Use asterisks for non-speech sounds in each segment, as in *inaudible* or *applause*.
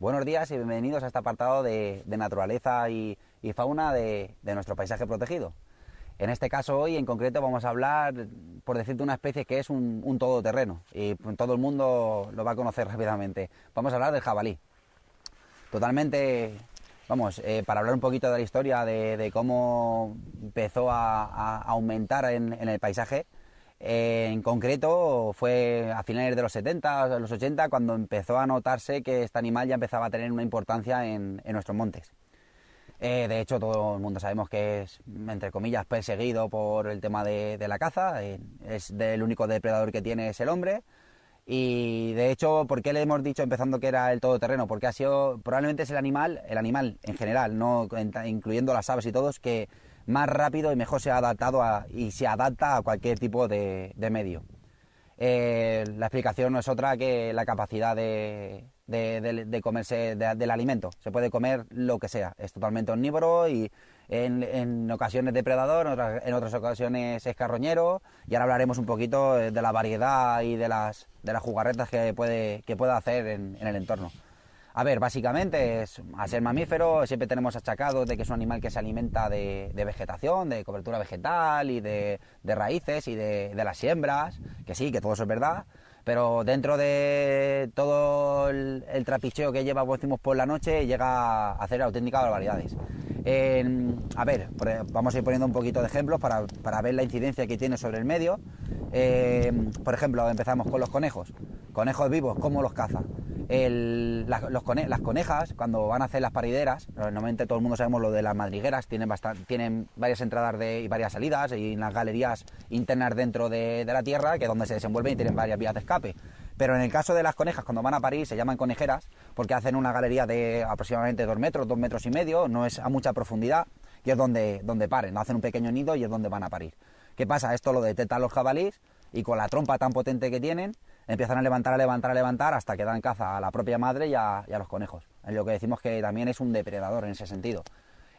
Buenos días y bienvenidos a este apartado de, naturaleza y, fauna de, nuestro paisaje protegido. En este caso hoy en concreto vamos a hablar, por decirte, una especie que es un, todoterreno y todo el mundo lo va a conocer *laughs* rápidamente. Vamos a hablar del jabalí. Totalmente, vamos, eh, para hablar un poquito de la historia de, cómo empezó a, aumentar en el paisaje, eh, en concreto fue a finales de los 70, los 80, cuando empezó a notarse que este animal ya empezaba a tener una importancia en, nuestros montes. Eh, de hecho, todo el mundo sabemos que es, entre comillas, perseguido por el tema de, la caza. es el único depredador que tiene es el hombre. Y de hecho, ¿por qué le hemos dicho empezando que era el todoterreno? Porque ha sido, probablemente es el animal, el animal en general, no incluyendo las aves y todos, que más rápido y mejor se ha adaptado y se adapta a cualquier tipo de, medio. Eh, la explicación no es otra que la capacidad de, comerse del alimento. Se puede comer lo que sea. Es totalmente omnívoro y en, ocasiones depredador, en otras, ocasiones es carroñero. Y ahora hablaremos un poquito eh, de la variedad y de las, de las jugarretas que puede, que hacer en el entorno. A ver, básicamente es, al ser mamífero siempre tenemos achacado de que es un animal que se alimenta de, vegetación, de cobertura vegetal y de, raíces y de, las siembras, que sí, que todo eso es verdad, pero dentro de todo el, trapicheo que lleva pues, decimos, por la noche llega a hacer auténticas barbaridades. a ver, e, vamos a ir poniendo un poquito de ejemplos para, ver la incidencia que tiene sobre el medio. Eh, por ejemplo, empezamos con los conejos. Conejos vivos, ¿cómo los caza? las conejas, cuando van a hacer las parideras, normalmente todo el mundo sabemos lo de las madrigueras, tienen, varias entradas y varias salidas y las galerías internas dentro de, la tierra, que es donde se desenvuelven y tienen varias vías de escape. Pero en el caso de las conejas, cuando van a París, se llaman conejeras porque hacen una galería de aproximadamente dos metros, dos metros y medio, no es a mucha profundidad y es donde, donde paren, hacen un pequeño nido y es donde van a parir. ¿Qué pasa? Esto lo detectan los jabalíes y con la trompa tan potente que tienen, empiezan a levantar, a levantar, a levantar hasta que dan caza a la propia madre y a, los conejos. En lo que decimos que también es un depredador en ese sentido.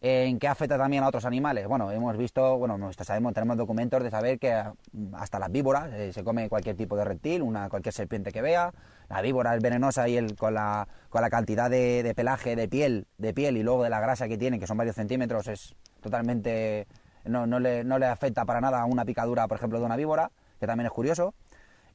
¿En qué afecta también a otros animales? Bueno, hemos visto, bueno, nosotros sabemos, tenemos documentos de saber que mm, hasta las víboras eh, se come cualquier tipo de reptil, una, cualquier serpiente que vea. La víbora es venenosa y el, con, la, con la cantidad de, pelaje, de piel, de piel y luego de la grasa que tiene, que son varios centímetros, es totalmente. No, no, le, no le afecta para nada a una picadura, por ejemplo, de una víbora que también es curioso.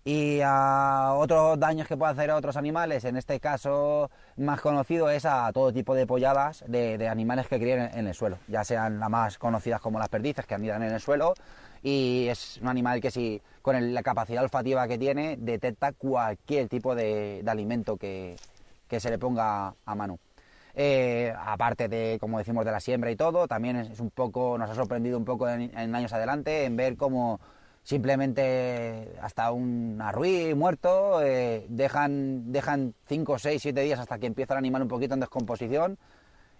Y a otros daños que puede hacer a otros animales, en este caso más conocido es a todo tipo de polladas de, animales que crían en, el suelo, ya sean las más conocidas como las perdices que anidan en el suelo, y es un animal que si con la capacidad olfativa que tiene detecta cualquier tipo de, alimento que, que, se le ponga a mano. Eh, aparte de, como decimos, de la siembra y todo, también es, un poco, nos ha sorprendido un poco en años adelante en ver cómo simplemente hasta un arruí muerto, eh, dejan, dejan 5, 6, 7 días hasta que empieza el animal un poquito en descomposición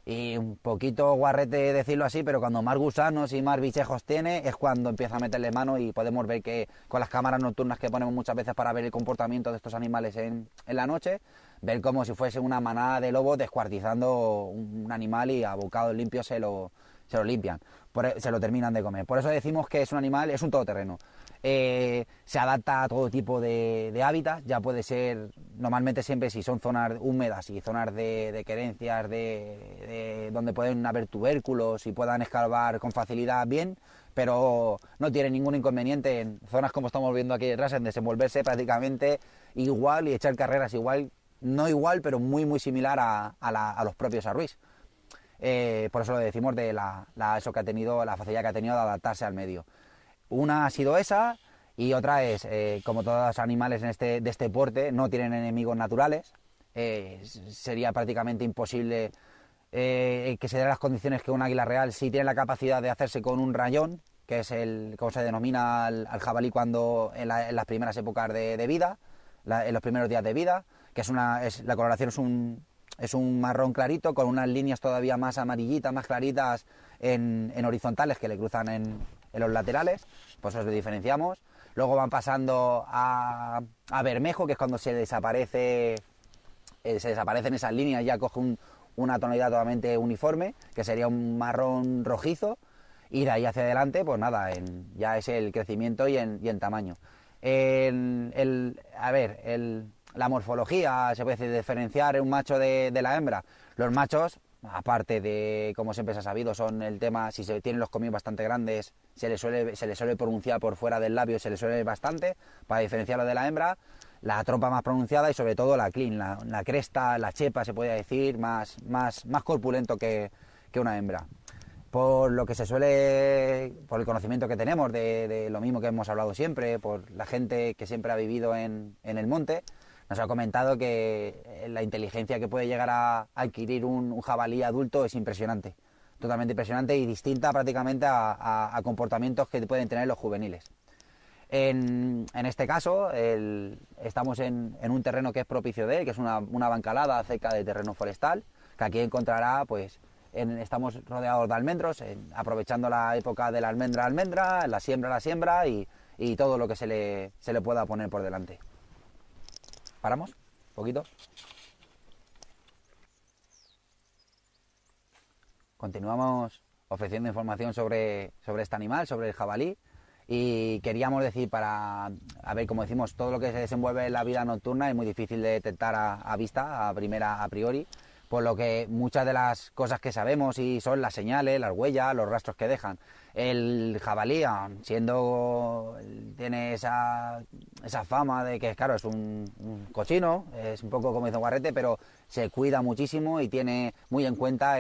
y un poquito guarrete decirlo así, pero cuando más gusanos y más bichejos tiene es cuando empieza a meterle mano y podemos ver que con las cámaras nocturnas que ponemos muchas veces para ver el comportamiento de estos animales en, en la noche, ver como si fuese una manada de lobos descuartizando un animal y a bocado limpio se lo, se lo limpian, e, se lo terminan de comer. Por eso decimos que es un animal, es un todoterreno. Eh, se adapta a todo tipo de, hábitat, ya puede ser, normalmente siempre si son zonas húmedas y zonas de, querencias, de, donde pueden haber tubérculos y puedan escalar con facilidad bien, pero no tiene ningún inconveniente en zonas como estamos viendo aquí detrás, en desenvolverse prácticamente igual y echar carreras igual, no igual, pero muy muy similar a, a los propios Arruís. Eh, por eso lo decimos de la, eso que ha tenido, la facilidad que ha tenido de adaptarse al medio. Una ha sido esa y otra es, eh, como todos los animales este, de este porte, no tienen enemigos naturales. Eh, sería prácticamente imposible que se den las condiciones que un águila real si tiene la capacidad de hacerse con un rayón, que es el como se denomina al, jabalí cuando en, las primeras épocas de, vida, en los primeros días de vida, que es una, la coloración es un, es un marrón clarito con unas líneas todavía más amarillitas, más claritas en, horizontales que le cruzan en, los laterales, pues lo diferenciamos. Luego van pasando a, a bermejo, que es cuando se desaparece, eh, se desaparecen esas líneas, ya coge una tonalidad totalmente uniforme, que sería un marrón rojizo. Y de ahí hacia adelante, pues nada, ya es el crecimiento y en, tamaño. a ver, el, la morfología, se puede diferenciar un macho de, la hembra. Los machos, aparte de, como siempre se ha sabido, son el tema, si se tienen los comidos bastante grandes, se les suele, se les suele pronunciar por fuera del labio, se les suele bastante, para diferenciarlo de la hembra, la trompa más pronunciada y sobre todo la clean, la, cresta, la chepa, se puede decir, más, corpulento que, una hembra. Por lo que se suele, por el conocimiento que tenemos de, lo mismo que hemos hablado siempre, por la gente que siempre ha vivido en, en el monte, nos ha comentado que eh, la inteligencia que puede llegar a adquirir un, jabalí adulto es impresionante, totalmente impresionante y distinta prácticamente a, comportamientos que pueden tener los juveniles. En, este caso, estamos en, un terreno que es propicio de él, que es una, bancalada cerca de terreno forestal, que aquí encontrará pues estamos rodeados de almendros, aprovechando la época de la almendra almendra, la siembra la siembra y, todo lo que se le pueda poner por delante. Paramos, un poquito. Continuamos ofreciendo información sobre, este animal, sobre el jabalí. Y queríamos decir, para, a ver, como decimos, todo lo que se desenvuelve en la vida nocturna es muy difícil de detectar a vista, a primera, a priori por lo que muchas de las cosas que sabemos y son las señales, las huellas, los rastros que dejan. El jabalí, siendo tiene esa, esa fama de que, claro, es un, cochino, es un poco como dice Guarrete, pero se cuida muchísimo y tiene muy en cuenta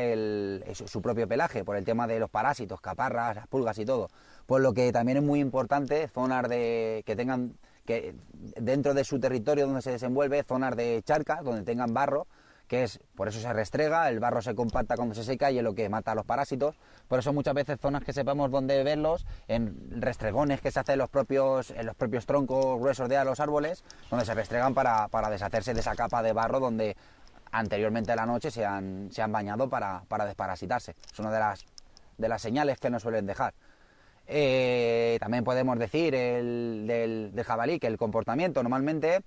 su propio pelaje por el tema de los parásitos, caparras, las pulgas y todo. Por lo que también es muy importante zonas de que tengan que dentro de su territorio donde se desenvuelve zonas de charcas donde tengan barro que es, por eso se restrega, el barro se compacta cuando se seca y es lo que mata a los parásitos. Por eso muchas veces zonas que sepamos dónde verlos, en restregones que se hacen en los propios, los propios troncos gruesos de los árboles, donde se restregan para, deshacerse de esa capa de barro donde anteriormente a la noche se han, se han bañado para, desparasitarse. Es una de las, de las señales que nos suelen dejar. Eh, también podemos decir el, del, jabalí que el comportamiento normalmente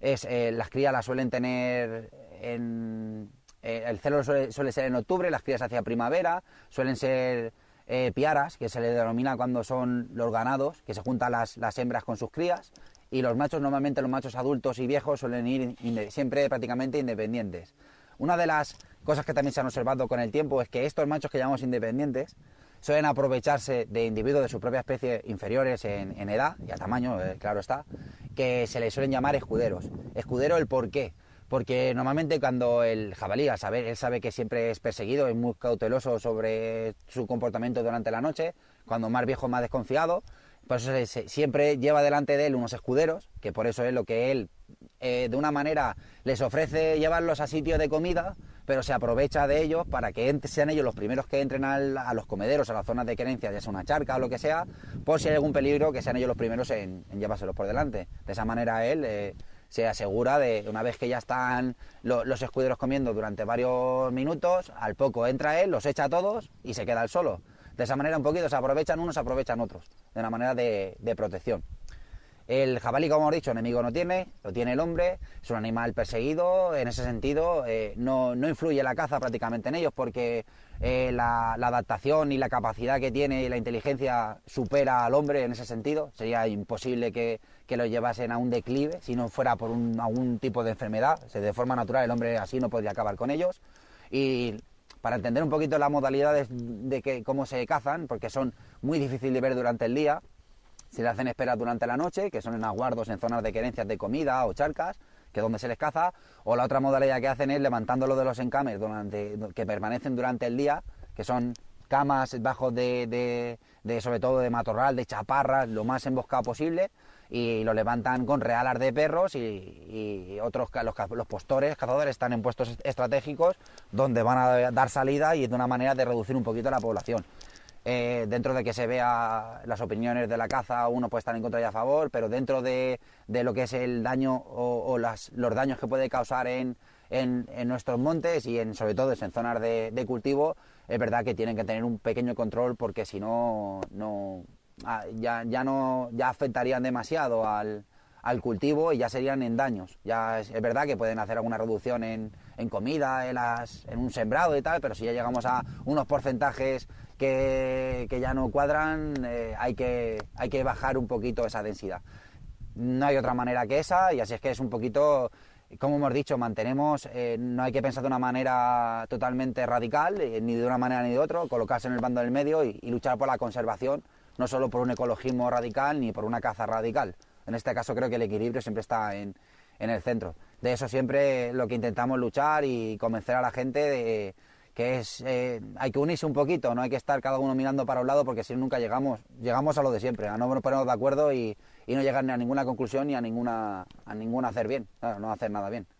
es eh, las crías las suelen tener eh, el celo suele, ser en octubre, las crías hacia primavera, suelen ser eh, piaras, que se le denomina cuando son los ganados, que se juntan las, hembras con sus crías, y los machos, normalmente los machos adultos y viejos suelen ir siempre prácticamente independientes. Una de las cosas que también se han observado con el tiempo es que estos machos que llamamos independientes suelen aprovecharse de individuos de su propia especie inferiores en, edad y a tamaño, eh, claro está, que se les suelen llamar escuderos. Escudero el por qué porque normalmente cuando el jabalí, saber, él sabe que siempre es perseguido, es muy cauteloso sobre su comportamiento durante la noche, cuando más viejo más desconfiado, pues siempre lleva delante de él unos escuderos, que por eso es lo que él eh, de una manera les ofrece llevarlos a sitios de comida, pero se aprovecha de ellos para que sean ellos los primeros que entren a los comederos, a las zonas de querencia, ya sea una charca o lo que sea, por si hay algún peligro, que sean ellos los primeros en, llevárselos por delante. De esa manera él eh, se asegura de, una vez que ya están los escuderos comiendo durante varios minutos, al poco entra él, los echa a todos y se queda el solo. De esa manera un poquito se aprovechan unos, se aprovechan otros, de una manera de protección. El jabalí, como hemos dicho, enemigo no tiene, lo tiene el hombre, es un animal perseguido, en ese sentido eh, no, influye la caza prácticamente en ellos porque eh, la, adaptación y la capacidad que tiene y la inteligencia supera al hombre en ese sentido, sería imposible que, que los llevasen a un declive si no fuera por un, algún tipo de enfermedad, de forma natural el hombre así no podría acabar con ellos y para entender un poquito las modalidades de que, cómo se cazan, porque son muy difíciles de ver durante el día, se le hacen espera durante la noche, que son en aguardos en zonas de querencias de comida o charcas, que es donde se les caza, o la otra modalidad que hacen es levantándolo de los encames que permanecen durante el día, que son camas bajos de, sobre todo de matorral, de chaparras, lo más emboscado posible, y lo levantan con realas de perros y, otros los, los, postores, cazadores están en puestos estratégicos donde van a dar salida y de una manera de reducir un poquito la población. Eh, dentro de que se vea las opiniones de la caza, uno puede estar en contra y a favor, pero dentro de, lo que es el daño o, los daños que puede causar en, en, nuestros montes y en, sobre todo en zonas de, cultivo, es verdad que tienen que tener un pequeño control porque si no, no ah, ya, no ya afectarían demasiado al, cultivo y ya serían en daños. Ya es verdad que pueden hacer alguna reducción en, en comida, en, las, en un sembrado y tal, pero si ya llegamos a unos porcentajes que, ya no cuadran, eh, hay, que, hay que bajar un poquito esa densidad. No hay otra manera que esa y así es que es un poquito como hemos dicho, mantenemos, eh, no hay que pensar de una manera totalmente radical, eh, ni de una manera ni de otra, colocarse en el bando del medio y, y, luchar por la conservación, no solo por un ecologismo radical ni por una caza radical. En este caso creo que el equilibrio siempre está en, en el centro. De eso siempre lo que intentamos luchar y convencer a la gente de que es eh, hay que unirse un poquito, no hay que estar cada uno mirando para un lado porque si nunca llegamos llegamos a lo de siempre, a no ponernos de acuerdo y, no llegar ni a ninguna conclusión ni a ninguna a ninguna hacer bien, no hacer nada bien.